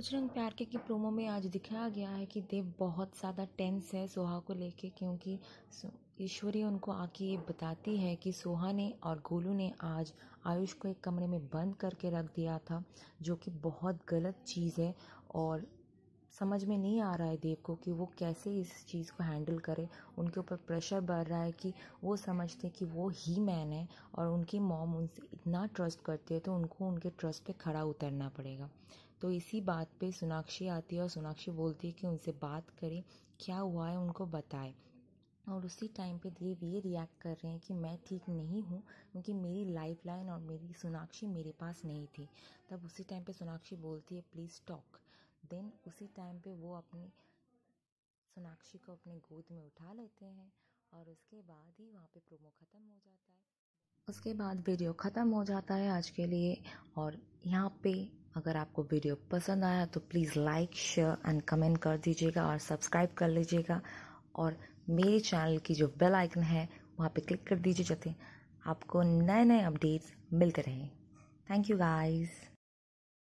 कुछ रंग प्यार के की प्रोमो में आज दिखाया गया है कि देव बहुत ज़्यादा टेंस है सोहा को लेके क्योंकि ईश्वरी उनको आके ये बताती है कि सोहा ने और गोलू ने आज आयुष को एक कमरे में बंद करके रख दिया था जो कि बहुत गलत चीज़ है और समझ में नहीं आ रहा है देव को कि वो कैसे इस चीज़ को हैंडल करे उनके ऊपर प्रेशर बढ़ रहा है कि वो समझते कि वो ही मैन है और उनकी मॉम उनसे इतना ट्रस्ट करती है तो उनको उनके ट्रस्ट पे खड़ा उतरना पड़ेगा तो इसी बात पे सोनाक्षी आती है और सोनाक्षी बोलती है कि उनसे बात करें क्या हुआ है उनको बताएं और उसी टाइम पे देव ये रिएक्ट कर रहे हैं कि मैं ठीक नहीं हूँ क्योंकि मेरी लाइफ लाइन और मेरी सोनाक्षी मेरे पास नहीं थी तब उसी टाइम पे सोनाक्षी बोलती है प्लीज़ टॉक देन उसी टाइम पे वो अपनी सोनाक्षी को अपने गोद में उठा लेते हैं और उसके बाद ही वहाँ पे प्रोमो ख़त्म हो जाता है उसके बाद वीडियो ख़त्म हो जाता है आज के लिए और यहाँ पे अगर आपको वीडियो पसंद आया तो please like share and comment कर दीजिएगा और सब्सक्राइब कर लीजिएगा और मेरे चैनल की जो बेल आइकन है वहाँ पे क्लिक कर दीजिए जाते आपको नए नए अपडेट्स मिलते रहें थैंक यू गाइज़